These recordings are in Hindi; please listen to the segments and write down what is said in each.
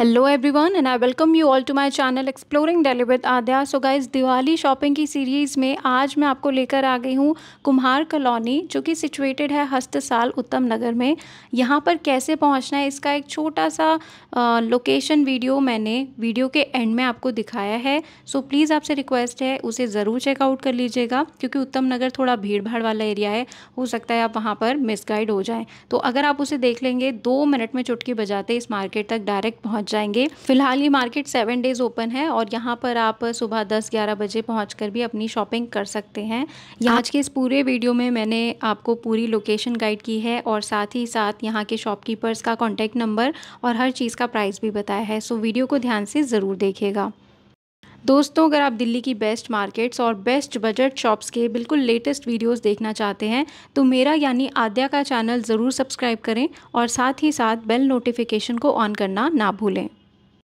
hello everyone and I welcome you all to my channel exploring daily with Aadya so guys Diwali shopping की सीरीज़ में आज मैं आपको लेकर आ गई हूँ कुम्हार कॉलोनी जो कि सिचुएटेड है हस्तसाल उत्तम नगर में यहाँ पर कैसे पहुँचना है इसका एक छोटा सा लोकेशन वीडियो मैंने वीडियो के एंड में आपको दिखाया है सो so, प्लीज़ आपसे रिक्वेस्ट है उसे ज़रूर चेकआउट कर लीजिएगा क्योंकि उत्तम नगर थोड़ा भीड़ भाड़ वाला एरिया है हो सकता है आप वहाँ पर मिसगाइड हो जाएँ तो अगर आप उसे देख लेंगे दो मिनट में चुटकी बजाते इस मार्केट तक डायरेक्ट पहुँच जाएंगे फिलहाल ये मार्केट सेवन डेज़ ओपन है और यहाँ पर आप सुबह दस ग्यारह बजे पहुँच भी अपनी शॉपिंग कर सकते हैं आज के इस पूरे वीडियो में मैंने आपको पूरी लोकेशन गाइड की है और साथ ही साथ यहाँ के शॉपकीपर्स का कॉन्टैक्ट नंबर और हर चीज़ का प्राइस भी बताया है सो वीडियो को ध्यान से ज़रूर देखेगा दोस्तों अगर आप दिल्ली की बेस्ट मार्केट्स और बेस्ट बजट शॉप्स के बिल्कुल लेटेस्ट वीडियोस देखना चाहते हैं तो मेरा यानी आद्या का चैनल ज़रूर सब्सक्राइब करें और साथ ही साथ बेल नोटिफिकेशन को ऑन करना ना भूलें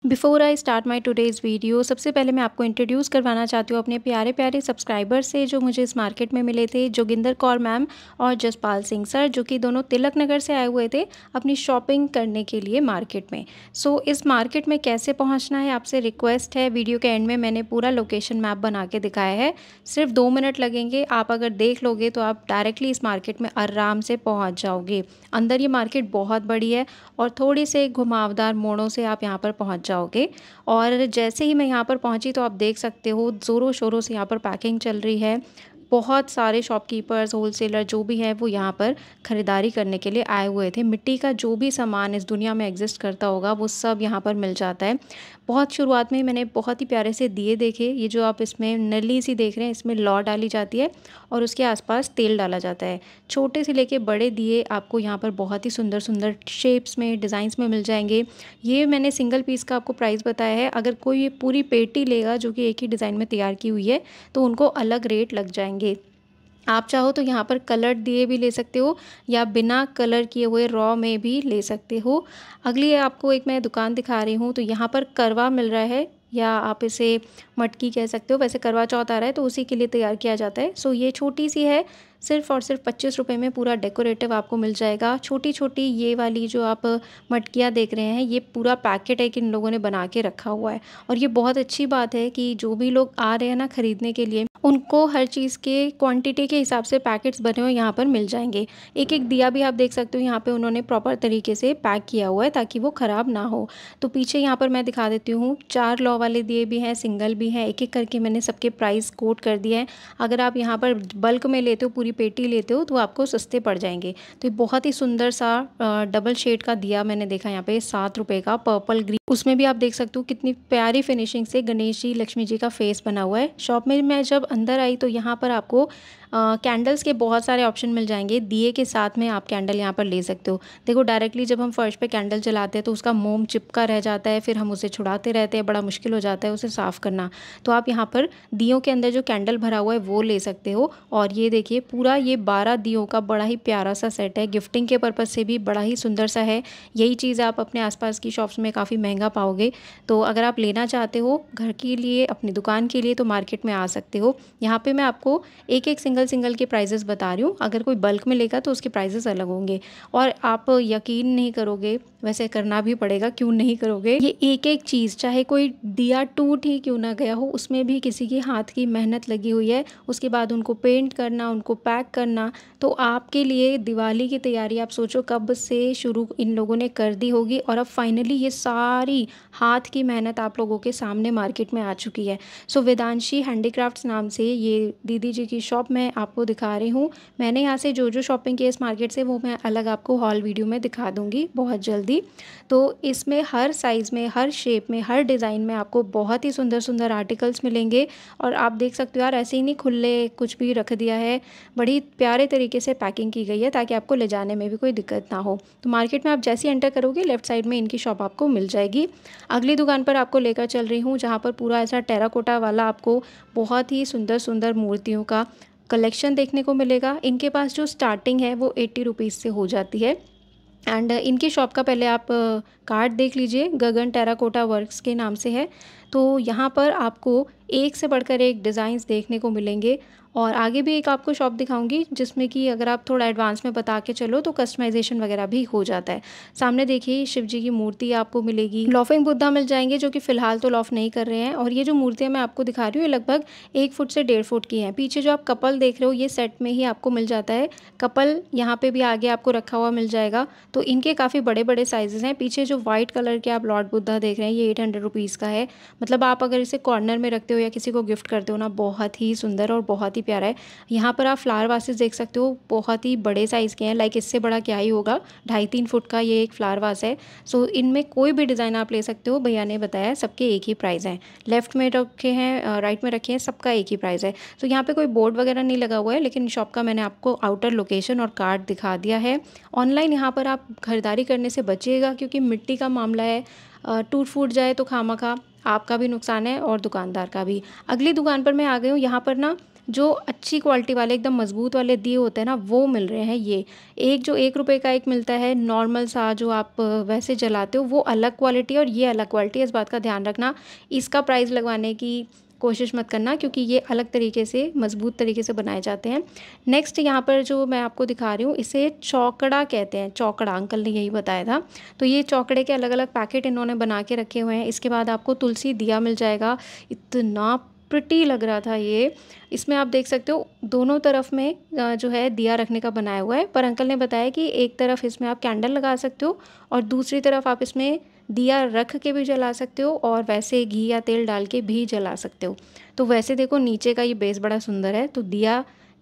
before I start my today's video सबसे पहले मैं आपको इंट्रोड्यूस करवाना चाहती हूँ अपने प्यारे प्यारे सब्सक्राइबर से जो मुझे इस मार्केट में मिले थे जोगिंदर कौर मैम और जसपाल सिंह सर जो कि दोनों तिलक नगर से आए हुए थे अपनी शॉपिंग करने के लिए मार्केट में सो so, इस मार्केट में कैसे पहुँचना है आपसे रिक्वेस्ट है वीडियो के एंड में मैंने पूरा लोकेशन मैप बना के दिखाया है सिर्फ दो मिनट लगेंगे आप अगर देख लोगे तो आप डायरेक्टली इस मार्केट में आराम से पहुँच जाओगे अंदर ये मार्केट बहुत बड़ी है और थोड़ी से घुमावदार मोड़ों से आप यहाँ पर पहुँच जाओ जाओगे और जैसे ही मैं यहाँ पर पहुँची तो आप देख सकते हो ज़ोरों शोरों से यहाँ पर पैकिंग चल रही है बहुत सारे शॉपकीपर्स होलसेलर जो भी हैं वो यहाँ पर ख़रीदारी करने के लिए आए हुए थे मिट्टी का जो भी सामान इस दुनिया में एग्जिस्ट करता होगा वो सब यहाँ पर मिल जाता है बहुत शुरुआत में मैंने बहुत ही प्यारे से दिए देखे ये जो आप इसमें नली सी देख रहे हैं इसमें लॉ डाली जाती है और उसके आसपास तेल डाला जाता है छोटे से लेके बड़े दिए आपको यहाँ पर बहुत ही सुंदर सुंदर शेप्स में डिज़ाइंस में मिल जाएंगे ये मैंने सिंगल पीस का आपको प्राइस बताया है अगर कोई ये पूरी पेटी लेगा जो कि एक ही डिज़ाइन में तैयार की हुई है तो उनको अलग रेट लग जाएंगे जाएंगे आप चाहो तो यहाँ पर कलर दिए भी ले सकते हो या बिना कलर किए हुए रॉ में भी ले सकते हो अगली आपको एक मैं दुकान दिखा रही हूँ तो यहाँ पर करवा मिल रहा है या आप इसे मटकी कह सकते हो वैसे करवा चौथ आ रहा है तो उसी के लिए तैयार किया जाता है सो ये छोटी सी है सिर्फ और सिर्फ पच्चीस रुपये में पूरा डेकोरेटिव आपको मिल जाएगा छोटी छोटी ये वाली जो आप मटकियाँ देख रहे हैं ये पूरा पैकेट है कि इन लोगों ने बना के रखा हुआ है और ये बहुत अच्छी बात है कि जो भी लोग आ रहे हैं ना ख़रीदने के लिए उनको हर चीज़ के क्वांटिटी के हिसाब से पैकेट्स बने हुए यहाँ पर मिल जाएंगे एक एक दिया भी आप देख सकते हो यहाँ पे उन्होंने प्रॉपर तरीके से पैक किया हुआ है ताकि वो ख़राब ना हो तो पीछे यहाँ पर मैं दिखा देती हूँ चार लॉ वाले दिए भी हैं सिंगल भी हैं एक एक करके मैंने सबके प्राइस कोट कर दिया है अगर आप यहाँ पर बल्क में लेते हो पूरी पेटी लेते हो तो आपको सस्ते पड़ जाएंगे तो बहुत ही सुंदर सा डबल शेड का दिया मैंने देखा यहाँ पर सात रुपये का पर्पल ग्रीन उसमें भी आप देख सकते हो कितनी प्यारी फिनिशिंग से गणेश जी लक्ष्मी जी का फेस बना हुआ है शॉप में मैं जब अंदर आई तो यहाँ पर आपको कैंडल्स के बहुत सारे ऑप्शन मिल जाएंगे दिए के साथ में आप कैंडल यहाँ पर ले सकते हो देखो डायरेक्टली जब हम फर्श पर कैंडल जलाते हैं तो उसका मोम चिपका रह जाता है फिर हम उसे छुड़ाते रहते हैं बड़ा मुश्किल हो जाता है उसे साफ़ करना तो आप यहाँ पर दियो के अंदर जो कैंडल भरा हुआ है वो ले सकते हो और ये देखिए पूरा ये बारह दियों का बड़ा ही प्यारा सा सेट है गिफ्टिंग के पर्पज़ से भी बड़ा ही सुंदर सा है यही चीज़ आप अपने आसपास की शॉप्स में काफ़ी महंगा पाओगे तो अगर आप लेना चाहते हो घर के लिए अपनी दुकान के लिए तो मार्केट में आ सकते हो यहाँ पे मैं आपको एक एक सिंगल सिंगल के प्राइजेस बता रही हूँ अगर कोई बल्क में लेगा तो उसके प्राइजेस अलग होंगे और आप यकीन नहीं करोगे वैसे करना भी पड़ेगा क्यों नहीं करोगे ये एक एक चीज़ चाहे कोई दिया टूट ही क्यों ना गया हो उसमें भी किसी के हाथ की मेहनत लगी हुई है उसके बाद उनको पेंट करना उनको पैक करना तो आपके लिए दिवाली की तैयारी आप सोचो कब से शुरू इन लोगों ने कर दी होगी और अब फाइनली ये सारी हाथ की मेहनत आप लोगों के सामने मार्केट में आ चुकी है सो वेदांशी हैंडीक्राफ्ट्स नाम से ये दीदी जी की शॉप मैं आपको दिखा रही हूँ मैंने यहाँ से जो जो शॉपिंग की इस मार्केट से वो मैं अलग आपको हॉल वीडियो में दिखा दूँगी बहुत जल्दी तो इसमें हर साइज़ में हर शेप में हर डिज़ाइन में आपको बहुत ही सुंदर सुंदर आर्टिकल्स मिलेंगे और आप देख सकते हो यार ऐसे ही नहीं खुले कुछ भी रख दिया है बड़ी प्यारे तरीके से पैकिंग की गई है ताकि आपको ले जाने में भी कोई दिक्कत ना हो तो मार्केट में आप जैसे एंटर करोगे लेफ्ट साइड में इनकी शॉप आपको मिल जाएगी अगली दुकान पर आपको लेकर चल रही हूँ जहाँ पर पूरा ऐसा टेराकोटा वाला आपको बहुत ही सुंदर सुंदर मूर्तियों का कलेक्शन देखने को मिलेगा इनके पास जो स्टार्टिंग है वो एट्टी रुपीज़ से हो जाती है एंड इनके शॉप का पहले आप कार्ड देख लीजिए गगन टेराकोटा वर्क्स के नाम से है तो यहाँ पर आपको एक से बढ़कर एक डिज़ाइंस देखने को मिलेंगे और आगे भी एक आपको शॉप दिखाऊंगी जिसमें कि अगर आप थोड़ा एडवांस में बता के चलो तो कस्टमाइजेशन वगैरह भी हो जाता है सामने देखिए शिव जी की मूर्ति आपको मिलेगी लॉफिंग बुद्धा मिल जाएंगे जो कि फ़िलहाल तो लॉफ नहीं कर रहे हैं और ये जो मूर्तियाँ मैं आपको दिखा रही हूँ ये लगभग एक फुट से डेढ़ फुट की हैं पीछे जो आप कपल देख रहे हो ये सेट में ही आपको मिल जाता है कपल यहाँ पे भी आगे आपको रखा हुआ मिल जाएगा तो इनके काफ़ी बड़े बड़े साइजेस हैं पीछे जो व्हाइट कलर के आप लॉर्ड बुद्धा देख रहे हैं ये एट हंड्रेड रुपीज़ का है मतलब आप अगर इसे कॉर्नर में रखते हो या किसी को गिफ्ट करते हो ना बहुत ही सुंदर और बहुत ही प्यारा है यहाँ पर आप फ्लावर वासेस देख सकते हो बहुत ही बड़े साइज़ के हैं लाइक इससे बड़ा क्या ही होगा ढाई तीन फुट का ये एक फ्लावर वास है सो इनमें कोई भी डिज़ाइन आप ले सकते हो भैया ने बताया सबके एक ही प्राइस हैं लेफ्ट में रखे हैं राइट में रखे हैं सबका एक ही प्राइस है सो यहाँ पर कोई बोर्ड वगैरह नहीं लगा हुआ है लेकिन शॉप का मैंने आपको आउटर लोकेशन और कार्ड दिखा दिया है ऑनलाइन यहाँ पर आप खरीदारी करने से बचिएगा क्योंकि मिट्टी का मामला है टूट फूट जाए तो खामा खा आपका भी नुकसान है और दुकानदार का भी अगली दुकान पर मैं आ गई हूँ यहाँ पर ना जो अच्छी क्वालिटी वाले एकदम मजबूत वाले दिए होते हैं ना वो मिल रहे हैं ये एक जो एक रुपये का एक मिलता है नॉर्मल सा जो आप वैसे जलाते हो वो अलग क्वालिटी और ये अलग क्वालिटी इस बात का ध्यान रखना इसका प्राइस लगवाने की कोशिश मत करना क्योंकि ये अलग तरीके से मजबूत तरीके से बनाए जाते हैं नेक्स्ट यहाँ पर जो मैं आपको दिखा रही हूँ इसे चौकड़ा कहते हैं चौकड़ा अंकल ने यही बताया था तो ये चौकड़े के अलग अलग पैकेट इन्होंने बना के रखे हुए हैं इसके बाद आपको तुलसी दिया मिल जाएगा इतना प्रिटी लग रहा था ये इसमें आप देख सकते हो दोनों तरफ में जो है दिया रखने का बनाया हुआ है पर अंकल ने बताया कि एक तरफ इसमें आप कैंडल लगा सकते हो और दूसरी तरफ आप इसमें दिया रख के भी जला सकते हो और वैसे घी या तेल डाल के भी जला सकते हो तो वैसे देखो नीचे का ये बेस बड़ा सुंदर है तो दिया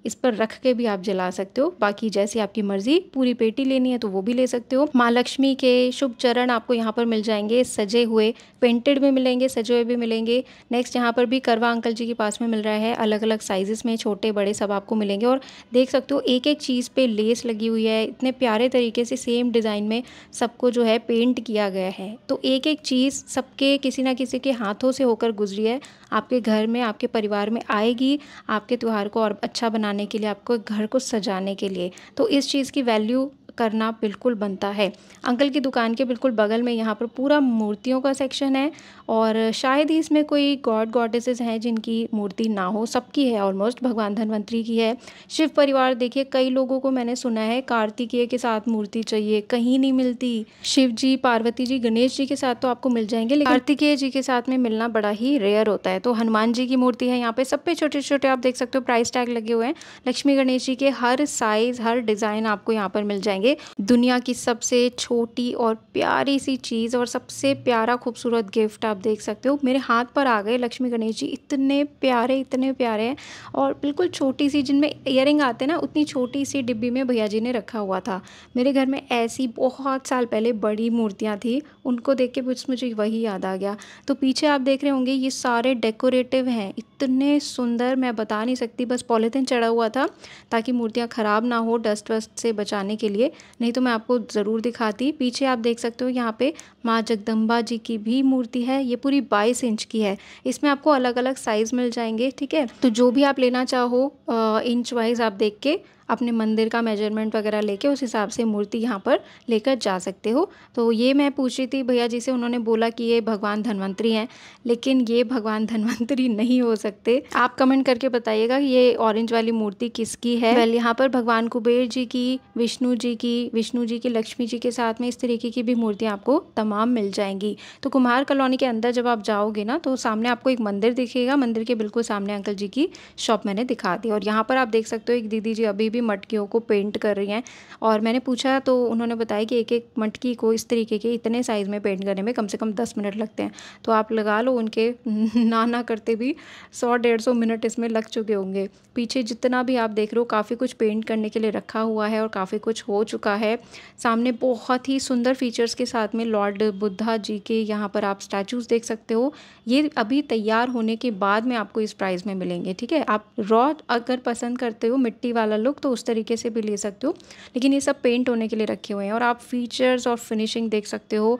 इस पर रख के भी आप जला सकते हो बाकी जैसी आपकी मर्जी पूरी पेटी लेनी है तो वो भी ले सकते हो माँ लक्ष्मी के शुभ चरण आपको यहाँ पर मिल जाएंगे सजे हुए पेंटेड भी मिलेंगे सजे हुए भी मिलेंगे नेक्स्ट यहाँ पर भी करवा अंकल जी के पास में मिल रहा है अलग अलग साइजेस में छोटे बड़े सब आपको मिलेंगे और देख सकते हो एक एक चीज़ पे लेस लगी हुई है इतने प्यारे तरीके से सेम डिज़ाइन में सबको जो है पेंट किया गया है तो एक एक चीज़ सबके किसी ना किसी के हाथों से होकर गुजरी है आपके घर में आपके परिवार में आएगी आपके त्यौहार को और अच्छा बनाने के लिए आपको घर को सजाने के लिए तो इस चीज़ की वैल्यू करना बिल्कुल बनता है अंकल की दुकान के बिल्कुल बगल में यहाँ पर पूरा मूर्तियों का सेक्शन है और शायद ही इसमें कोई गॉड गॉडेसेस हैं जिनकी मूर्ति ना हो सबकी है ऑलमोस्ट भगवान धनवंतरी की है शिव परिवार देखिए कई लोगों को मैंने सुना है कार्तिकीय के साथ मूर्ति चाहिए कहीं नहीं मिलती शिव जी पार्वती जी गणेश जी के साथ तो आपको मिल जाएंगे लेकिन कार्तिकीय जी के साथ में मिलना बड़ा ही रेयर होता है तो हनुमान जी की मूर्ति है यहाँ पे सब पे छोटे छोटे आप देख सकते हो प्राइस टैग लगे हुए हैं लक्ष्मी गणेश जी के हर साइज हर डिज़ाइन आपको यहाँ पर मिल जाएंगे जाएंगे दुनिया की सबसे छोटी और प्यारी सी चीज़ और सबसे प्यारा खूबसूरत गिफ्ट आप देख सकते हो मेरे हाथ पर आ गए लक्ष्मी गणेश जी इतने प्यारे इतने प्यारे हैं और बिल्कुल छोटी सी जिनमें इयर आते ना उतनी छोटी सी डिब्बी में भैया जी ने रखा हुआ था मेरे घर में ऐसी बहुत साल पहले बड़ी मूर्तियाँ थी उनको देख के कुछ मुझे वही याद आ गया तो पीछे आप देख रहे होंगे ये सारे डेकोरेटिव हैं इतने सुंदर मैं बता नहीं सकती बस पॉलीथीन चढ़ा हुआ था ताकि मूर्तियाँ ख़राब ना हो डस्ट वस्ट से बचाने के लिए नहीं तो मैं आपको ज़रूर दिखाती पीछे आप देख सकते हो यहाँ पे माँ जगदम्बा जी की भी मूर्ति है ये पूरी बाईस इंच की है इसमें आपको अलग अलग साइज़ मिल जाएंगे ठीक है तो जो भी आप लेना चाहो इंच वाइज आप देख के अपने मंदिर का मेजरमेंट वगैरह लेके उस हिसाब से मूर्ति यहाँ पर लेकर जा सकते हो तो ये मैं पूछ रही थी भैया जी से उन्होंने बोला कि ये भगवान धनवंतरी हैं लेकिन ये भगवान धनवंतरी नहीं हो सकते आप कमेंट करके बताइएगा ये ऑरेंज वाली मूर्ति किसकी है वेल यहाँ पर भगवान कुबेर जी की विष्णु जी की विष्णु जी की लक्ष्मी जी के साथ में इस तरीके की भी मूर्तियाँ आपको तमाम मिल जाएंगी तो कुम्हार कॉलोनी के अंदर जब आप जाओगे ना तो सामने आपको एक मंदिर दिखेगा मंदिर के बिल्कुल सामने अंकल जी की शॉप मैंने दिखा दी और यहाँ पर आप देख सकते हो एक दीदी जी अभी भी मटकियों को पेंट कर रही हैं और मैंने पूछा तो उन्होंने बताया कि एक एक मटकी को इस तरीके के इतने साइज़ में पेंट करने में कम से कम दस मिनट लगते हैं तो आप लगा लो उनके ना ना करते भी सौ डेढ़ सौ मिनट इसमें लग चुके होंगे पीछे जितना भी आप देख रहे हो काफ़ी कुछ पेंट करने के लिए रखा हुआ है और काफ़ी कुछ हो चुका है सामने बहुत ही सुंदर फीचर्स के साथ में लॉर्ड बुद्धा जी के यहाँ पर आप स्टैचूज़ देख सकते हो ये अभी तैयार होने के बाद में आपको इस प्राइस में मिलेंगे ठीक है आप रॉ अगर पसंद करते हो मिट्टी वाला लुक तो उस तरीके से भी ले सकते हो लेकिन ये सब पेंट होने के लिए रखे हुए हैं और आप फीचर्स और फिनिशिंग देख सकते हो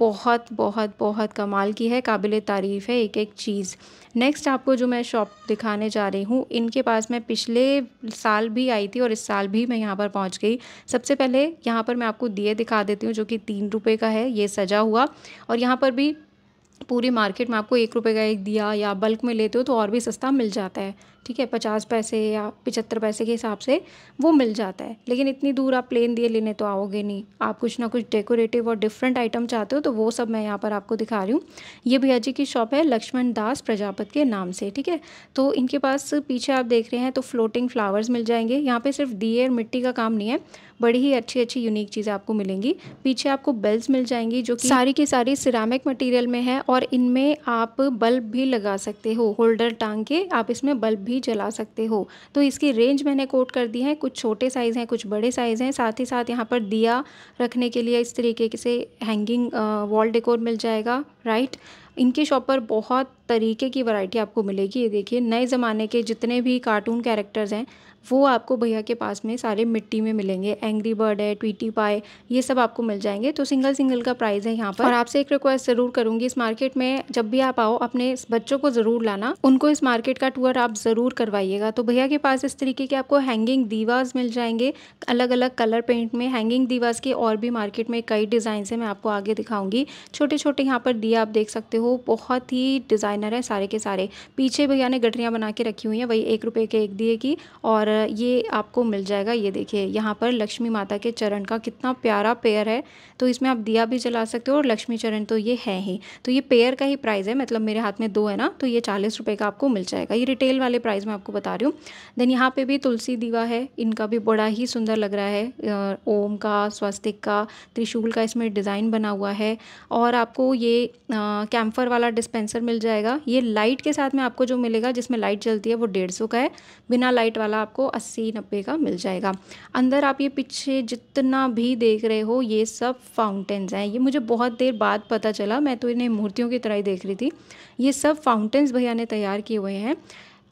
बहुत बहुत बहुत कमाल की है काबिल तारीफ़ है एक एक चीज़ नेक्स्ट आपको जो मैं शॉप दिखाने जा रही हूँ इनके पास मैं पिछले साल भी आई थी और इस साल भी मैं यहाँ पर पहुँच गई सबसे पहले यहाँ पर मैं आपको दिए दिखा देती हूँ जो कि तीन रुपये का है ये सजा हुआ और यहाँ पर भी पूरी मार्केट में आपको एक रुपये का एक दिया या बल्क में लेते हो तो और भी सस्ता मिल जाता है ठीक है पचास पैसे या पचहत्तर पैसे के हिसाब से वो मिल जाता है लेकिन इतनी दूर आप प्लेन दिए लेने तो आओगे नहीं आप कुछ ना कुछ डेकोरेटिव और डिफरेंट आइटम चाहते हो तो वो सब मैं यहाँ पर आपको दिखा रही हूँ ये भैया जी की शॉप है लक्ष्मण दास प्रजापत के नाम से ठीक है तो इनके पास पीछे आप देख रहे हैं तो फ्लोटिंग फ्लावर्स मिल जाएंगे यहाँ पर सिर्फ दिए और मिट्टी का काम नहीं है बड़ी ही अच्छी अच्छी यूनिक चीज़ें आपको मिलेंगी पीछे आपको बेल्स मिल जाएंगी जो कि सारी की सारी सिरामिक मटेरियल में है और इनमें आप बल्ब भी लगा सकते हो होल्डर टांग के आप इसमें बल्ब भी जला सकते हो तो इसकी रेंज मैंने कोट कर दी है कुछ छोटे साइज़ हैं कुछ बड़े साइज़ हैं साथ ही साथ यहाँ पर दिया रखने के लिए इस तरीके से हैंगिंग वॉल डेकोर मिल जाएगा राइट इनके शॉप पर बहुत तरीके की वैरायटी आपको मिलेगी ये देखिए नए ज़माने के जितने भी कार्टून कैरेक्टर्स हैं वो आपको भैया के पास में सारे मिट्टी में मिलेंगे एंग्री बर्ड है ट्वीटी पाए ये सब आपको मिल जाएंगे तो सिंगल सिंगल का प्राइस है यहाँ पर और आपसे एक रिक्वेस्ट ज़रूर करूंगी इस मार्केट में जब भी आप आओ अपने बच्चों को ज़रूर लाना उनको इस मार्केट का टूर आप ज़रूर करवाइएगा तो भैया के पास इस तरीके के आपको हैंगिंग दीवाज मिल जाएंगे अलग अलग कलर पेंट में हैंगिंग दीवाज के और भी मार्केट में कई डिज़ाइन है मैं आपको आगे दिखाऊंगी छोटे छोटे यहाँ पर दिया आप देख सकते हो बहुत ही डिज़ाइनर है सारे के सारे पीछे भैया ने गठरियां बना के रखी हुई है वही एक रुपये के एक दिए की और ये आपको मिल जाएगा ये देखिए यहाँ पर लक्ष्मी माता के चरण का कितना प्यारा पेयर है तो इसमें आप दिया भी जला सकते हो और लक्ष्मी चरण तो ये है ही तो ये पेयर का ही प्राइस है मतलब मेरे हाथ में दो है ना तो ये चालीस रुपये का आपको मिल जाएगा ये रिटेल वाले प्राइस में आपको बता रही हूँ देन यहाँ पे भी तुलसी दीवा है इनका भी बड़ा ही सुंदर लग रहा है ओम का स्वस्तिक का त्रिशूल का इसमें डिज़ाइन बना हुआ है और आपको ये कैम्फर वाला डिस्पेंसर मिल जाएगा ये लाइट के साथ में आपको जो मिलेगा जिसमें लाइट जलती है वो डेढ़ सौ का है बिना लाइट वाला आपको आपको अस्सी नब्बे का मिल जाएगा अंदर आप ये पीछे जितना भी देख रहे हो ये सब फाउंटेन्स हैं ये मुझे बहुत देर बाद पता चला मैं तो इन्हें मूर्तियों की तरह ही देख रही थी ये सब फाउंटेन्स भैया ने तैयार किए हुए हैं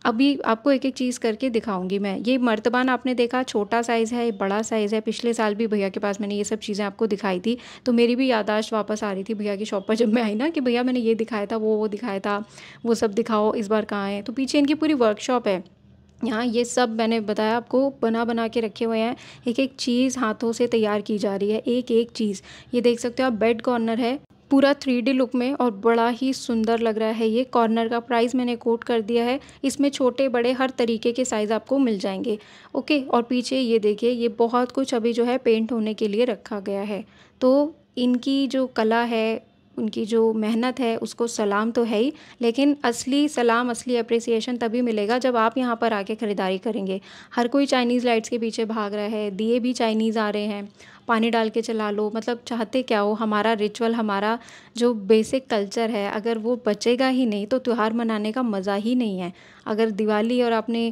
अभी आपको एक एक चीज़ करके दिखाऊंगी मैं ये मर्तबान आपने देखा छोटा साइज़ है बड़ा साइज़ है पिछले साल भी भैया के पास मैंने ये सब चीज़ें आपको दिखाई थी तो मेरी भी यादाश्त वापस आ रही थी भैया की शॉप पर जब मैं आई ना कि भैया मैंने ये दिखाया था वो वो दिखाया था वो सब दिखाओ इस बार कहाँ है तो पीछे इनकी पूरी वर्कशॉप है यहाँ ये सब मैंने बताया आपको बना बना के रखे हुए हैं एक एक चीज़ हाथों से तैयार की जा रही है एक एक चीज़ ये देख सकते हो आप बेड कॉर्नर है पूरा थ्री डी लुक में और बड़ा ही सुंदर लग रहा है ये कॉर्नर का प्राइस मैंने कोट कर दिया है इसमें छोटे बड़े हर तरीके के साइज़ आपको मिल जाएंगे ओके और पीछे ये देखिए ये बहुत कुछ अभी जो है पेंट होने के लिए रखा गया है तो इनकी जो कला है उनकी जो मेहनत है उसको सलाम तो है ही लेकिन असली सलाम असली अप्रिसिएशन तभी मिलेगा जब आप यहाँ पर आके ख़रीदारी करेंगे हर कोई चाइनीज़ लाइट्स के पीछे भाग रहा है दिए भी चाइनीज़ आ रहे हैं पानी डाल के चला लो मतलब चाहते क्या हो हमारा रिचुअल हमारा जो बेसिक कल्चर है अगर वो बचेगा ही नहीं तो त्यौहार मनाने का मज़ा ही नहीं है अगर दिवाली और आपने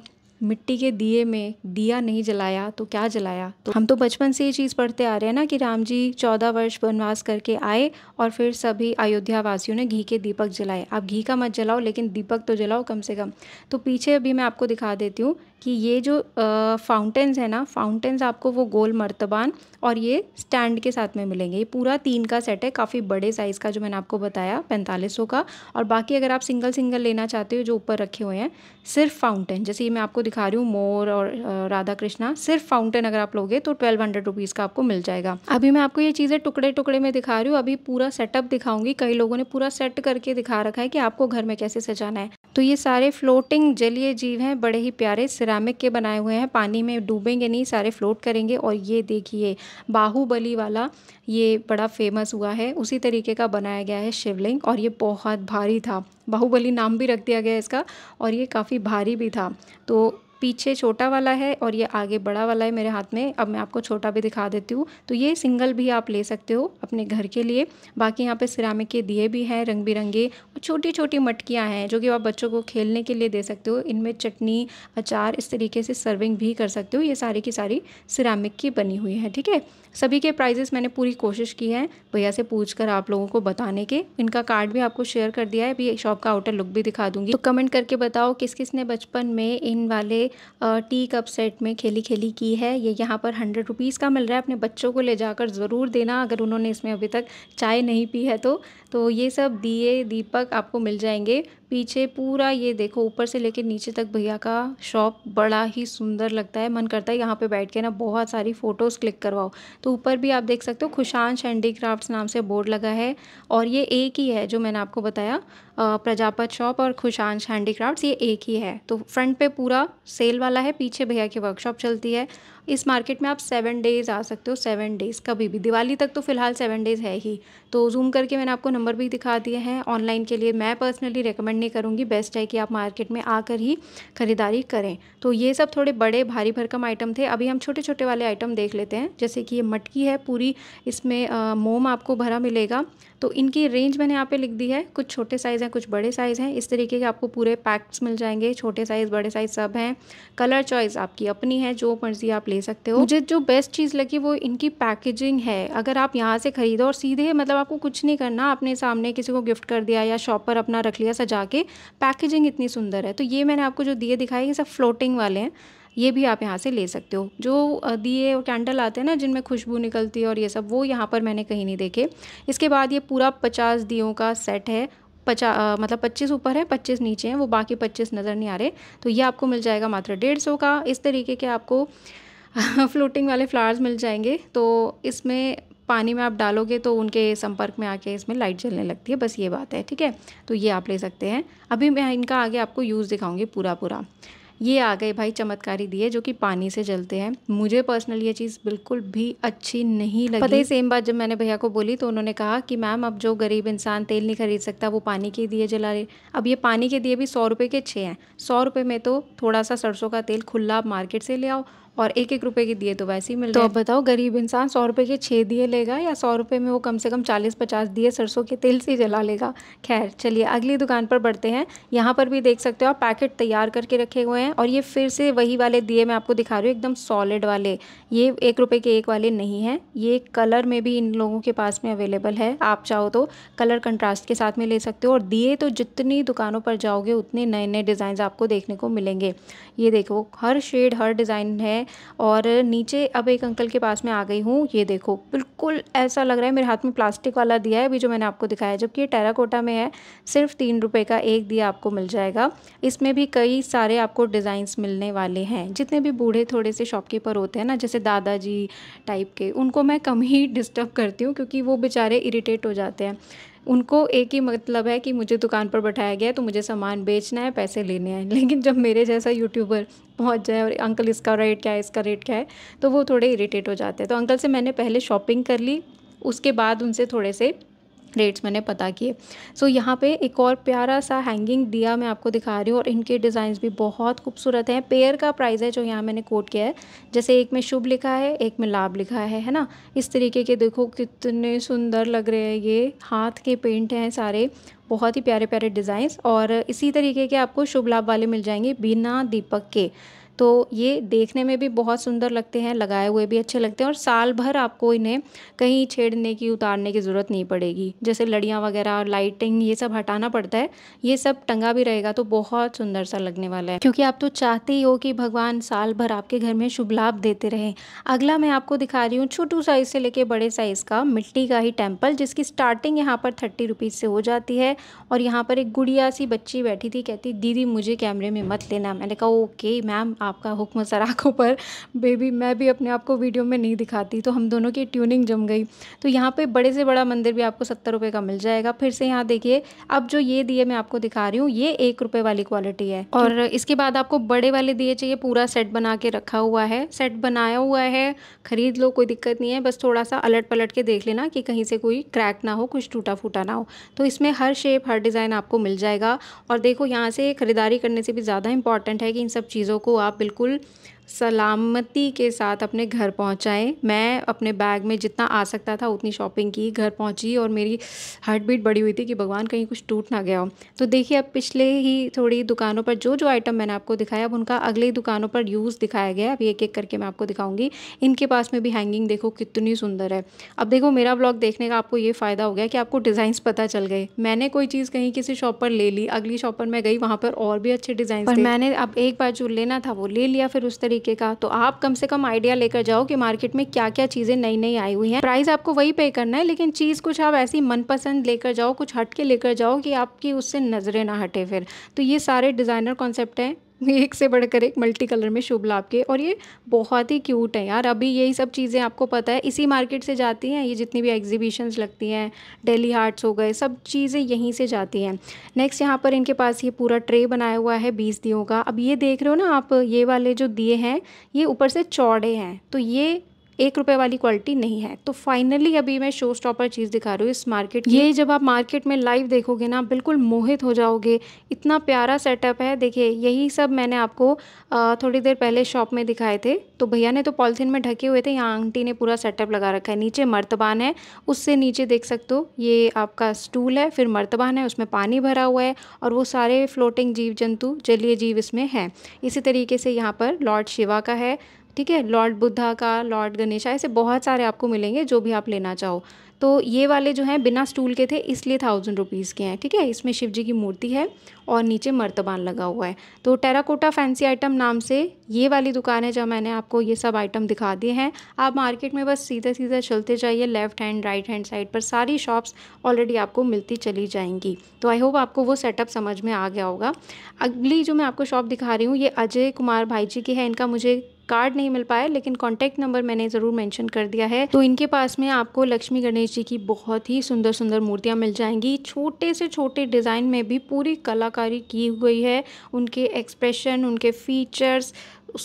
मिट्टी के दिए में दिया नहीं जलाया तो क्या जलाया तो हम तो बचपन से ये चीज़ पढ़ते आ रहे हैं ना कि राम जी चौदह वर्ष वनवास करके आए और फिर सभी अयोध्या वासियों ने घी के दीपक जलाए आप घी का मत जलाओ लेकिन दीपक तो जलाओ कम से कम तो पीछे अभी मैं आपको दिखा देती हूँ कि ये जो फाउंटेन्स है ना फाउंटेन्स आपको वो गोल मर्तबान और ये स्टैंड के साथ में मिलेंगे ये पूरा तीन का सेट है काफ़ी बड़े साइज़ का जो मैंने आपको बताया पैंतालीस का और बाकी अगर आप सिंगल सिंगल लेना चाहते हो जो ऊपर रखे हुए हैं सिर्फ फाउंटेन जैसे ये मैं आपको दिखा रही हूँ मोर और राधा कृष्णा सिर्फ फाउंटेन अगर आप लोगे तो ट्वेल्व हंड्रेड रुपीज़ का आपको मिल जाएगा अभी मैं आपको ये चीज़ें टुकड़े टुकड़े में दिखा रही हूँ अभी पूरा सेटअप दिखाऊंगी कई लोगों ने पूरा सेट करके दिखा रखा है कि आपको घर में कैसे सजाना है तो ये सारे फ्लोटिंग जलीय जीव हैं बड़े ही प्यारे सिरा सिरामिक के बनाए हुए हैं पानी में डूबेंगे नहीं सारे फ्लोट करेंगे और ये देखिए बाहुबली वाला ये बड़ा फेमस हुआ है उसी तरीके का बनाया गया है शिवलिंग और ये बहुत भारी था बाहुबली नाम भी रख दिया गया इसका और ये काफ़ी भारी भी था तो पीछे छोटा वाला है और ये आगे बड़ा वाला है मेरे हाथ में अब मैं आपको छोटा भी दिखा देती हूँ तो ये सिंगल भी आप ले सकते हो अपने घर के लिए बाकी यहाँ पे सिरामिक के दिए भी हैं रंग बिरंगे और छोटी छोटी मटकियाँ हैं जो कि आप बच्चों को खेलने के लिए दे सकते हो इनमें चटनी अचार इस तरीके से सर्विंग भी कर सकते हो ये सारी की सारी सिरामिक की बनी हुई है ठीक है सभी के प्राइजेस मैंने पूरी कोशिश की है भैया से पूछ कर आप लोगों को बताने के इनका कार्ड भी आपको शेयर कर दिया है अभी शॉप का आउटर लुक भी दिखा दूंगी तो कमेंट करके बताओ किस किस ने बचपन में इन वाले टी कप सेट में खेली खेली की है ये यहाँ पर हंड्रेड रुपीज़ का मिल रहा है अपने बच्चों को ले जाकर ज़रूर देना अगर उन्होंने इसमें अभी तक चाय नहीं पी है तो तो ये सब दिए दीपक आपको मिल जाएंगे पीछे पूरा ये देखो ऊपर से लेकर नीचे तक भैया का शॉप बड़ा ही सुंदर लगता है मन करता है यहाँ पे बैठ के ना बहुत सारी फ़ोटोज़ क्लिक करवाओ तो ऊपर भी आप देख सकते हो खुशांश हैंडी नाम से बोर्ड लगा है और ये एक ही है जो मैंने आपको बताया प्रजापत शॉप और खुशांश हैंडीक्राफ्ट ये एक ही है तो फ्रंट पे पूरा सेल वाला है पीछे भैया की वर्कशॉप चलती है इस मार्केट में आप सेवन डेज़ आ सकते हो सेवन डेज़ कभी भी दिवाली तक तो फ़िलहाल सेवन डेज़ है ही तो जूम करके मैंने आपको नंबर भी दिखा दिए हैं ऑनलाइन के लिए मैं पर्सनली रिकमेंड नहीं करूँगी बेस्ट है कि आप मार्केट में आकर ही ख़रीदारी करें तो ये सब थोड़े बड़े भारी भरकम आइटम थे अभी हम छोटे छोटे वाले आइटम देख लेते हैं जैसे कि ये मटकी है पूरी इसमें मोम आपको भरा मिलेगा तो इनकी रेंज मैंने यहाँ पर लिख दी है कुछ छोटे साइज़ हैं कुछ बड़े साइज़ हैं इस तरीके के आपको पूरे पैक्स मिल जाएंगे छोटे साइज़ बड़े साइज़ सब हैं कलर चॉइस आपकी अपनी है जो मर्ज़ी आप ले सकते हो मुझे जो बेस्ट चीज़ लगी वो इनकी पैकेजिंग है अगर आप यहाँ से ख़रीदो और सीधे मतलब आपको कुछ नहीं करना अपने सामने किसी को गिफ्ट कर दिया या शॉप पर अपना रख लिया सजा के पैकेजिंग इतनी सुंदर है तो ये मैंने आपको जो दिए दिखाए ये सब फ्लोटिंग वाले हैं ये भी आप यहाँ से ले सकते हो जो दिए और कैंडल आते हैं ना जिनमें खुशबू निकलती है और ये सब वो यहाँ पर मैंने कहीं नहीं देखे इसके बाद ये पूरा पचास दियों का सेट है पचा मतलब पच्चीस ऊपर है पच्चीस नीचे हैं वो बाकी पच्चीस नज़र नहीं आ रहे तो ये आपको मिल जाएगा मात्र डेढ़ सौ का इस तरीके के आपको फ्लोटिंग वाले फ्लावर्स मिल जाएंगे तो इसमें पानी में आप डालोगे तो उनके संपर्क में आके इसमें लाइट जलने लगती है बस ये बात है ठीक है तो ये आप ले सकते हैं अभी मैं इनका आगे आपको यूज़ दिखाऊँगी पूरा पूरा ये आ गए भाई चमत्कारी दिए जो कि पानी से जलते हैं मुझे पर्सनली ये चीज़ बिल्कुल भी अच्छी नहीं लगी पता ही सेम बात जब मैंने भैया को बोली तो उन्होंने कहा कि मैम अब जो गरीब इंसान तेल नहीं खरीद सकता वो पानी के दिए जला रहे अब ये पानी के दिए भी सौ रुपये के छः हैं सौ रुपये में तो थोड़ा सा सरसों का तेल खुला मार्केट से ले आओ और एक एक रुपए के दिए तो वैसे ही मिल तो बताओ गरीब इंसान सौ रुपये के छः दिए लेगा या सौ रुपये में वो कम से कम चालीस पचास दिए सरसों के तेल से जला लेगा खैर चलिए अगली दुकान पर बढ़ते हैं यहाँ पर भी देख सकते हो आप पैकेट तैयार करके रखे हुए हैं और ये फिर से वही वाले दिए मैं आपको दिखा रही हूँ एकदम सॉलिड वाले ये एक रुपये के एक वाले नहीं हैं ये कलर में भी इन लोगों के पास में अवेलेबल है आप चाहो तो कलर कंट्रास्ट के साथ में ले सकते हो और दिए तो जितनी दुकानों पर जाओगे उतने नए नए डिज़ाइन आपको देखने को मिलेंगे ये देखो हर शेड हर डिज़ाइन है और नीचे अब एक अंकल के पास में आ गई हूँ ये देखो बिल्कुल ऐसा लग रहा है मेरे हाथ में प्लास्टिक वाला दिया है अभी जो मैंने आपको दिखाया जबकि ये टेराकोटा में है सिर्फ तीन रुपये का एक दिया आपको मिल जाएगा इसमें भी कई सारे आपको डिज़ाइंस मिलने वाले हैं जितने भी बूढ़े थोड़े से शॉपकीपर होते हैं ना जैसे दादाजी टाइप के उनको मैं कम ही डिस्टर्ब करती हूँ क्योंकि वो बेचारे इरीटेट हो जाते हैं उनको एक ही मतलब है कि मुझे दुकान पर बैठाया गया है तो मुझे सामान बेचना है पैसे लेने हैं लेकिन जब मेरे जैसा यूट्यूबर पहुंच जाए और अंकल इसका रेट क्या है इसका रेट क्या है तो वो थोड़े इरीटेट हो जाते हैं तो अंकल से मैंने पहले शॉपिंग कर ली उसके बाद उनसे थोड़े से रेट्स मैंने पता किए सो so, यहाँ पे एक और प्यारा सा हैंगिंग दिया मैं आपको दिखा रही हूँ और इनके डिज़ाइंस भी बहुत खूबसूरत हैं पेयर का प्राइस है जो यहाँ मैंने कोट किया है जैसे एक में शुभ लिखा है एक में लाभ लिखा है है ना इस तरीके के देखो कितने सुंदर लग रहे हैं ये हाथ के पेंट हैं सारे बहुत ही प्यारे प्यारे डिज़ाइंस और इसी तरीके के आपको शुभ लाभ वाले मिल जाएंगे बिना दीपक के तो ये देखने में भी बहुत सुंदर लगते हैं लगाए हुए भी अच्छे लगते हैं और साल भर आपको इन्हें कहीं छेड़ने की उतारने की ज़रूरत नहीं पड़ेगी जैसे लड़ियाँ वगैरह लाइटिंग ये सब हटाना पड़ता है ये सब टंगा भी रहेगा तो बहुत सुंदर सा लगने वाला है क्योंकि आप तो चाहते ही हो कि भगवान साल भर आपके घर में शुभ लाभ देते रहें अगला मैं आपको दिखा रही हूँ छोटू साइज़ से लेके बड़े साइज़ का मिट्टी का ही टेम्पल जिसकी स्टार्टिंग यहाँ पर थर्टी रुपीज़ से हो जाती है और यहाँ पर एक गुड़िया सी बच्ची बैठी थी कहती दीदी मुझे कैमरे में मत लेना मैंने कहा ओके मैम आपका हुक्म सर आँखों पर बेबी मैं भी अपने आप को वीडियो में नहीं दिखाती तो हम दोनों की ट्यूनिंग जम गई तो यहाँ पे बड़े से बड़ा मंदिर भी आपको सत्तर रुपये का मिल जाएगा फिर से यहाँ देखिए अब जो ये दिए मैं आपको दिखा रही हूँ ये एक रुपये वाली क्वालिटी है और इसके बाद आपको बड़े वाले दिए चाहिए पूरा सेट बना के रखा हुआ है सेट बनाया हुआ है ख़रीद लो कोई दिक्कत नहीं है बस थोड़ा सा अलट पलट के देख लेना कि कहीं से कोई क्रैक ना हो कुछ टूटा फूटा ना हो तो इसमें हर शेप हर डिज़ाइन आपको मिल जाएगा और देखो यहाँ से ख़रीदारी करने से भी ज़्यादा इंपॉर्टेंट है कि इन सब चीज़ों को आप बिल्कुल सलामती के साथ अपने घर पहुँचाए मैं अपने बैग में जितना आ सकता था उतनी शॉपिंग की घर पहुँची और मेरी हार्ट बीट बड़ी हुई थी कि भगवान कहीं कुछ टूट ना गया हो तो देखिए अब पिछले ही थोड़ी दुकानों पर जो जो आइटम मैंने आपको दिखाया अब उनका अगले दुकानों पर यूज़ दिखाया गया अब एक एक करके मैं आपको दिखाऊंगी इनके पास में भी हैंगिंग देखो कितनी सुंदर है अब देखो मेरा ब्लॉग देखने का आपको ये फ़ायदा हो गया कि आपको डिज़ाइंस पता चल गए मैंने कोई चीज़ कहीं किसी शॉप पर ले ली अगली शॉप पर मैं गई वहाँ पर और भी अच्छे डिज़ाइन पर मैंने अब एक बार जो लेना था वो ले लिया फिर उस तरीके तरीके का तो आप कम से कम आइडिया लेकर जाओ कि मार्केट में क्या क्या चीज़ें नई नई आई हुई हैं प्राइस आपको वही पे करना है लेकिन चीज़ कुछ आप ऐसी मनपसंद लेकर जाओ कुछ हटके लेकर जाओ कि आपकी उससे नज़रें ना हटे फिर तो ये सारे डिज़ाइनर कॉन्सेप्ट हैं एक से बढ़कर एक मल्टी कलर में शुभ लाभ के और ये बहुत ही क्यूट है यार अभी यही सब चीज़ें आपको पता है इसी मार्केट से जाती हैं ये जितनी भी एग्जीबिशंस लगती हैं डेली हार्ट्स हो गए सब चीज़ें यहीं से जाती हैं नेक्स्ट यहाँ पर इनके पास ये पूरा ट्रे बनाया हुआ है बीस दियों का अब ये देख रहे हो ना आप ये वाले जो दिए हैं ये ऊपर से चौड़े हैं तो ये एक रुपये वाली क्वालिटी नहीं है तो फाइनली अभी मैं शो स्टॉपर चीज़ दिखा रही हूँ इस मार्केट ये जब आप मार्केट में लाइव देखोगे ना बिल्कुल मोहित हो जाओगे इतना प्यारा सेटअप है देखिए यही सब मैंने आपको थोड़ी देर पहले शॉप में दिखाए थे तो भैया ने तो पॉलिथीन में ढके हुए थे यहाँ आंटी ने पूरा सेटअप लगा रखा है नीचे मर्तबान है उससे नीचे देख सकते हो ये आपका स्टूल है फिर मर्तबान है उसमें पानी भरा हुआ है और वो सारे फ्लोटिंग जीव जंतु जलीय जीव इसमें है इसी तरीके से यहाँ पर लॉर्ड शिवा का है ठीक है लॉर्ड बुद्धा का लॉर्ड गणेशा ऐसे बहुत सारे आपको मिलेंगे जो भी आप लेना चाहो तो ये वाले जो हैं बिना स्टूल के थे इसलिए थाउजेंड रुपीज़ के हैं ठीक है इसमें शिव जी की मूर्ति है और नीचे मर्तबान लगा हुआ है तो टेराकोटा फैंसी आइटम नाम से ये वाली दुकान है जहाँ मैंने आपको ये सब आइटम दिखा दिए हैं आप मार्केट में बस सीधा सीधा चलते जाइए left hand right hand side पर सारी शॉप्स ऑलरेडी आपको मिलती चली जाएंगी तो आई होप आपको वो सेटअप समझ में आ गया होगा अगली जो मैं आपको शॉप दिखा रही हूँ ये अजय कुमार भाई जी की है इनका मुझे कार्ड नहीं मिल पाया लेकिन कॉन्टैक्ट नंबर मैंने ज़रूर मैंशन कर दिया है तो इनके पास में आपको लक्ष्मी गणेश जी की बहुत ही सुंदर सुंदर मूर्तियाँ मिल जाएंगी छोटे से छोटे डिज़ाइन में भी पूरी कलाकारी की हुई है उनके एक्सप्रेशन उनके फीचर्स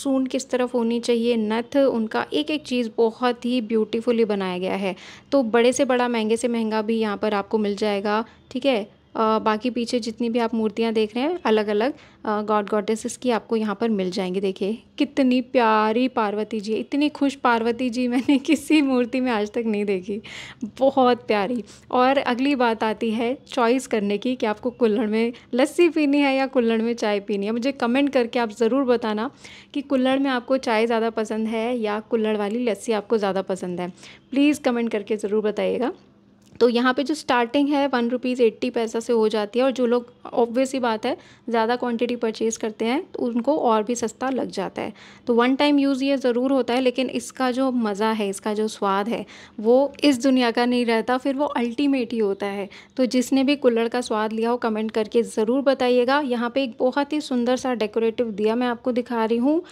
सून किस तरफ होनी चाहिए नथ उनका एक एक चीज़ बहुत ही ब्यूटीफुली बनाया गया है तो बड़े से बड़ा महंगे से महंगा भी यहाँ पर आपको मिल जाएगा ठीक है बाकी पीछे जितनी भी आप मूर्तियाँ देख रहे हैं अलग अलग गॉड गॉडेसेस की आपको यहाँ पर मिल जाएंगी देखिए कितनी प्यारी पार्वती जी इतनी खुश पार्वती जी मैंने किसी मूर्ति में आज तक नहीं देखी बहुत प्यारी और अगली बात आती है चॉइस करने की कि आपको कुल्लड़ में लस्सी पीनी है या कुल्लड़ में चाय पीनी है मुझे कमेंट करके आप ज़रूर बताना कि कुल्लड़ में आपको चाय ज़्यादा पसंद है या कुल्हड़ वाली लस्सी आपको ज़्यादा पसंद है प्लीज़ कमेंट करके ज़रूर बताइएगा तो यहाँ पे जो स्टार्टिंग है वन रुपीज़ एट्टी पैसा से हो जाती है और जो लोग ऑब्वियस ही बात है ज़्यादा क्वांटिटी परचेज़ करते हैं तो उनको और भी सस्ता लग जाता है तो वन टाइम यूज़ ये ज़रूर होता है लेकिन इसका जो मज़ा है इसका जो स्वाद है वो इस दुनिया का नहीं रहता फिर वो अल्टीमेट ही होता है तो जिसने भी कुल्लड़ का स्वाद लिया हो कमेंट करके ज़रूर बताइएगा यहाँ पर एक बहुत ही सुंदर सा डेकोरेटिव दिया मैं आपको दिखा रही हूँ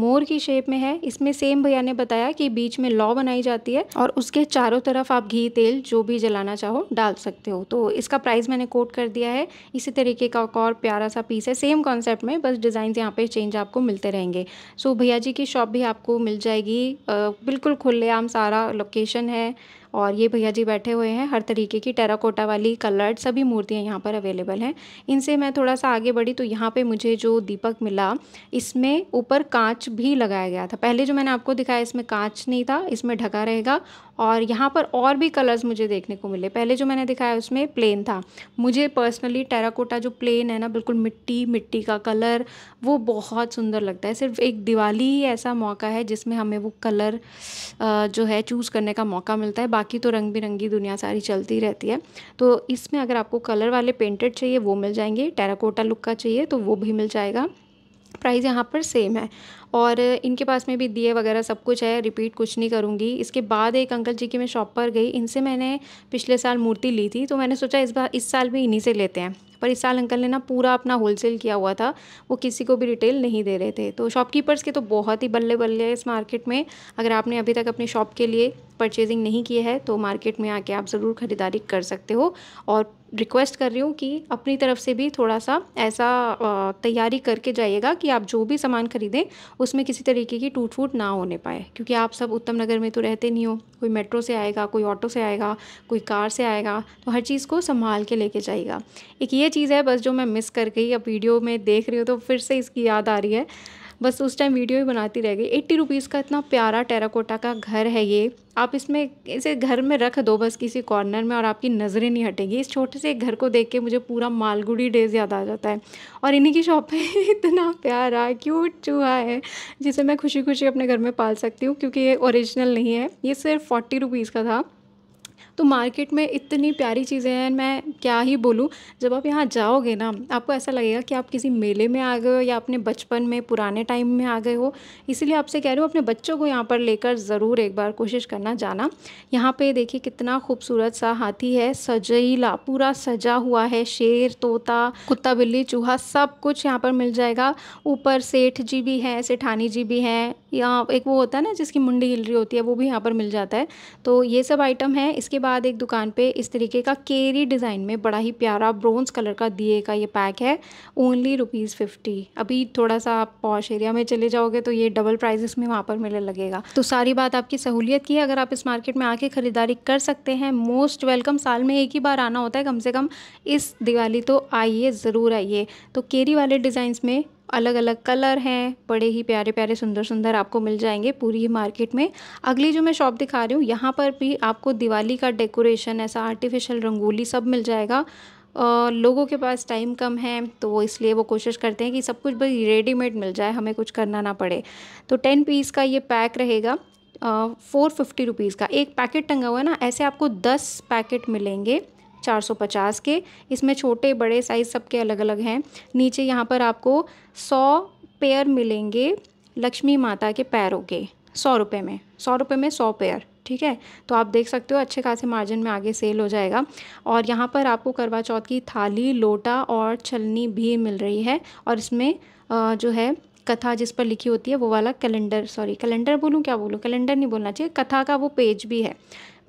मोर की शेप में है इसमें सेम भैया ने बताया कि बीच में लॉ बनाई जाती है और उसके चारों तरफ आप घी तेल जो भी भी जलाना चाहो डाल सकते हो तो इसका प्राइस मैंने कोट कर दिया है इसी तरीके का एक और प्यारा सा पीस है सेम कॉन्सेप्ट में बस डिज़ाइन यहाँ पे चेंज आपको मिलते रहेंगे सो so, भैया जी की शॉप भी आपको मिल जाएगी आ, बिल्कुल खुलेआम सारा लोकेशन है और ये भैया जी बैठे हुए हैं हर तरीके की टेराकोटा वाली कलर्ड सभी मूर्तियाँ यहाँ पर अवेलेबल हैं इनसे मैं थोड़ा सा आगे बढ़ी तो यहाँ पे मुझे जो दीपक मिला इसमें ऊपर कांच भी लगाया गया था पहले जो मैंने आपको दिखाया इसमें कांच नहीं था इसमें ढका रहेगा और यहाँ पर और भी कलर्स मुझे देखने को मिले पहले जो मैंने दिखाया उसमें प्लेन था मुझे पर्सनली टेराकोटा जो प्लेन है ना बिल्कुल मिट्टी मिट्टी का कलर वो बहुत सुंदर लगता है सिर्फ एक दिवाली ही ऐसा मौका है जिसमें हमें वो कलर जो है चूज़ करने का मौका मिलता है बाकी तो रंग बिरंगी दुनिया सारी चलती रहती है तो इसमें अगर आपको कलर वाले पेंटेड चाहिए वो मिल जाएंगे टेराकोटा लुक का चाहिए तो वो भी मिल जाएगा प्राइस यहाँ पर सेम है और इनके पास में भी दिए वगैरह सब कुछ है रिपीट कुछ नहीं करूँगी इसके बाद एक अंकल जी की मैं शॉप पर गई इनसे मैंने पिछले साल मूर्ति ली थी तो मैंने सोचा इस बार इस साल भी इन्हीं से लेते हैं पर इस साल अंकल ने ना पूरा अपना होलसेल किया हुआ था वो किसी को भी रिटेल नहीं दे रहे थे तो शॉपकीपर्स के तो बहुत ही बल्ले बल्ले हैं इस मार्केट में अगर आपने अभी तक अपनी शॉप के लिए परचेजिंग नहीं की है तो मार्केट में आके आप ज़रूर ख़रीदारी कर सकते हो और रिक्वेस्ट कर रही हूँ कि अपनी तरफ से भी थोड़ा सा ऐसा तैयारी करके जाइएगा कि आप जो भी सामान खरीदें उसमें किसी तरीके की टूट फूट ना होने पाए क्योंकि आप सब उत्तम नगर में तो रहते नहीं हो कोई मेट्रो से आएगा कोई ऑटो से आएगा कोई कार से आएगा तो हर चीज़ को संभाल के लेके जाएगा एक ये चीज़ है बस जो मैं मिस कर गई अब वीडियो में देख रही हूँ तो फिर से इसकी याद आ रही है बस उस टाइम वीडियो ही बनाती रह गई एट्टी रुपीज़ का इतना प्यारा टेराकोटा का घर है ये आप इसमें इसे घर में रख दो बस किसी कॉर्नर में और आपकी नज़रें नहीं हटेंगी इस छोटे से घर को देख के मुझे पूरा मालगुड़ी डेज याद आ जाता है और इन्हीं की शॉप पे इतना प्यारा क्यूट चूहा है जिसे मैं खुशी खुशी अपने घर में पाल सकती हूँ क्योंकि ये ओरिजिनल नहीं है ये सिर्फ फोर्टी रुपीज़ का था तो मार्केट में इतनी प्यारी चीज़ें हैं मैं क्या ही बोलूं जब आप यहाँ जाओगे ना आपको ऐसा लगेगा कि आप किसी मेले में आ गए हो या अपने बचपन में पुराने टाइम में आ गए हो इसीलिए आपसे कह रही हूँ अपने बच्चों को यहाँ पर लेकर ज़रूर एक बार कोशिश करना जाना यहाँ पे देखिए कितना खूबसूरत सा हाथी है सजीला पूरा सजा हुआ है शेर तोता कुत्ता बिल्ली चूहा सब कुछ यहाँ पर मिल जाएगा ऊपर सेठ जी भी हैं सेठानी जी भी हैं या एक वो होता है ना जिसकी मुंडी हिल रही होती है वो भी यहाँ पर मिल जाता है तो ये सब आइटम है इसके इसके बाद एक दुकान पे इस तरीके का केरी डिज़ाइन में बड़ा ही प्यारा ब्रोंज कलर का दिए का ये पैक है ओनली रुपीज़ फिफ्टी अभी थोड़ा सा आप पॉश एरिया में चले जाओगे तो ये डबल प्राइजेस में वहाँ पर मिलने लगेगा तो सारी बात आपकी सहूलियत की है अगर आप इस मार्केट में आके ख़रीदारी कर सकते हैं मोस्ट वेलकम साल में एक ही बार आना होता है कम से कम इस दिवाली तो आइए ज़रूर आइए तो केरी वाले डिज़ाइंस में अलग अलग कलर हैं बड़े ही प्यारे प्यारे सुंदर सुंदर आपको मिल जाएंगे पूरी ही मार्केट में अगली जो मैं शॉप दिखा रही हूँ यहाँ पर भी आपको दिवाली का डेकोरेशन ऐसा आर्टिफिशियल रंगोली सब मिल जाएगा आ, लोगों के पास टाइम कम है तो वो इसलिए वो कोशिश करते हैं कि सब कुछ भाई रेडीमेड मिल जाए हमें कुछ करना ना पड़े तो टेन पीस का ये पैक रहेगा फ़ोर फिफ्टी रुपीज़ का एक पैकेट टंगा हुआ है ना ऐसे आपको दस पैकेट मिलेंगे 450 के इसमें छोटे बड़े साइज़ सबके अलग अलग हैं नीचे यहाँ पर आपको सौ पेयर मिलेंगे लक्ष्मी माता के पैरों के सौ रुपये में सौ रुपये में सौ पेयर ठीक है तो आप देख सकते हो अच्छे खासे मार्जिन में आगे सेल हो जाएगा और यहाँ पर आपको करवा चौथ की थाली लोटा और छलनी भी मिल रही है और इसमें जो है कथा जिस पर लिखी होती है वो वाला कैलेंडर सॉरी कैलेंडर बोलूँ क्या बोलूँ कैलेंडर नहीं बोलना चाहिए कथा का वो पेज भी है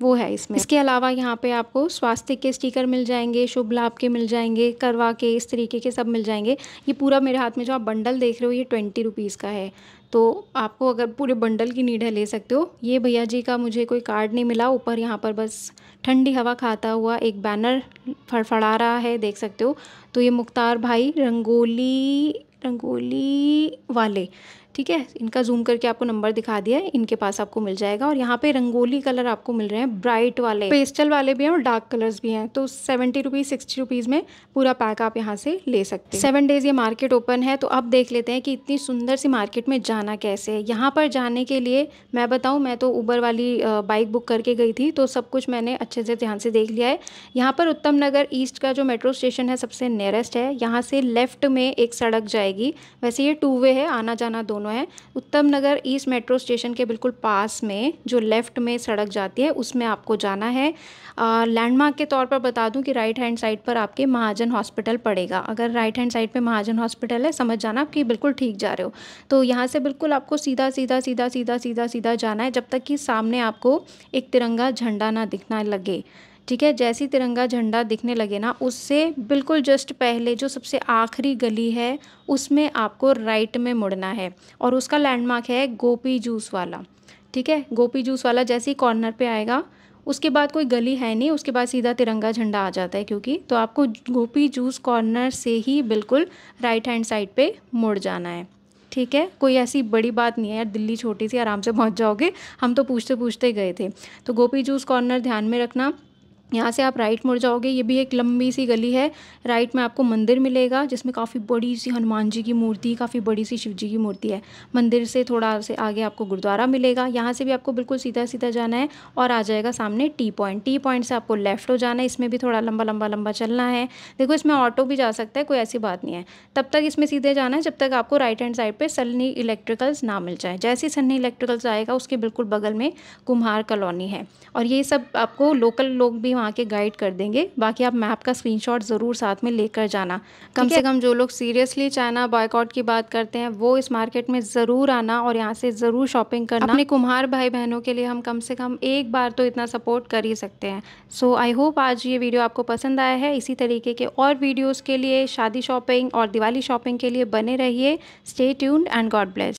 वो है इसमें इसके अलावा यहाँ पे आपको स्वास्थ्य के स्टिकर मिल जाएंगे शुभ लाभ के मिल जाएंगे करवा के इस तरीके के सब मिल जाएंगे ये पूरा मेरे हाथ में जो आप बंडल देख रहे हो ये ट्वेंटी रुपीज़ का है तो आपको अगर पूरे बंडल की नीड है ले सकते हो ये भैया जी का मुझे कोई कार्ड नहीं मिला ऊपर यहाँ पर बस ठंडी हवा खाता हुआ एक बैनर फड़फड़ा रहा है देख सकते हो तो ये मुख्तार भाई रंगोली रंगोली वाले ठीक है इनका जूम करके आपको नंबर दिखा दिया है इनके पास आपको मिल जाएगा और यहाँ पे रंगोली कलर आपको मिल रहे हैं ब्राइट वाले पेस्टल वाले भी हैं और डार्क कलर्स भी हैं तो सेवेंटी रुपीज़ सिक्सटी रुपीज़ में पूरा पैक आप यहाँ से ले सकते हैं सेवन डेज़ ये मार्केट ओपन है तो अब देख लेते हैं कि इतनी सुंदर सी मार्केट में जाना कैसे है यहाँ पर जाने के लिए मैं बताऊँ मैं तो ऊबर वाली बाइक बुक करके गई थी तो सब कुछ मैंने अच्छे से ध्यान से देख लिया है यहाँ पर उत्तम नगर ईस्ट का जो मेट्रो स्टेशन है सबसे नियरेस्ट है यहाँ से लेफ्ट में एक सड़क जाएगी वैसे ये टू वे है आना जाना दोनों दोनों हैं उत्तम नगर ईस्ट मेट्रो स्टेशन के बिल्कुल पास में जो लेफ़्ट में सड़क जाती है उसमें आपको जाना है लैंडमार्क के तौर पर बता दूं कि राइट हैंड साइड पर आपके महाजन हॉस्पिटल पड़ेगा अगर राइट हैंड साइड पे महाजन हॉस्पिटल है समझ जाना आप कि बिल्कुल ठीक जा रहे हो तो यहाँ से बिल्कुल आपको सीधा सीधा सीधा सीधा सीधा सीधा जाना है जब तक कि सामने आपको एक तिरंगा झंडा ना दिखना लगे ठीक है जैसी तिरंगा झंडा दिखने लगे ना उससे बिल्कुल जस्ट पहले जो सबसे आखिरी गली है उसमें आपको राइट में मुड़ना है और उसका लैंडमार्क है गोपी जूस वाला ठीक है गोपी जूस वाला जैसे ही कॉर्नर पे आएगा उसके बाद कोई गली है नहीं उसके बाद सीधा तिरंगा झंडा आ जाता है क्योंकि तो आपको गोपी जूस कॉर्नर से ही बिल्कुल राइट हैंड साइड पे मुड़ जाना है ठीक है कोई ऐसी बड़ी बात नहीं है यार दिल्ली छोटी सी आराम से पहुंच जाओगे हम तो पूछते पूछते गए थे तो गोपी जूस कॉर्नर ध्यान में रखना यहाँ से आप राइट मुड़ जाओगे ये भी एक लंबी सी गली है राइट में आपको मंदिर मिलेगा जिसमें काफ़ी बड़ी सी हनुमान जी की मूर्ति काफ़ी बड़ी सी शिव जी की मूर्ति है मंदिर से थोड़ा से आगे आपको गुरुद्वारा मिलेगा यहाँ से भी आपको बिल्कुल सीधा सीधा जाना है और आ जाएगा सामने टी पॉइंट टी पॉइंट से आपको लेफ्ट हो जाना है इसमें भी थोड़ा लंबा लंबा लंबा चलना है देखो इसमें ऑटो भी जा सकता है कोई ऐसी बात नहीं है तब तक इसमें सीधे जाना है जब तक आपको राइट हैंड साइड पर सन्नी इलेक्ट्रिकल्स ना मिल जाए जैसे सन्नी इलेक्ट्रिकल्स आएगा उसके बिल्कुल बगल में कुम्हार कॉलोनी है और ये सब आपको लोकल लोग भी वहाँ के गाइड कर देंगे बाकी आप मैप का स्क्रीनशॉट ज़रूर साथ में लेकर जाना कम से कम जो लोग सीरियसली चाइना बॉयकॉट की बात करते हैं वो इस मार्केट में ज़रूर आना और यहाँ से ज़रूर शॉपिंग करना अपने कुम्हार भाई बहनों के लिए हम कम से कम एक बार तो इतना सपोर्ट कर ही सकते हैं सो आई होप आज ये वीडियो आपको पसंद आया है इसी तरीके के और वीडियोज़ के लिए शादी शॉपिंग और दिवाली शॉपिंग के लिए बने रहिए stay tuned and God bless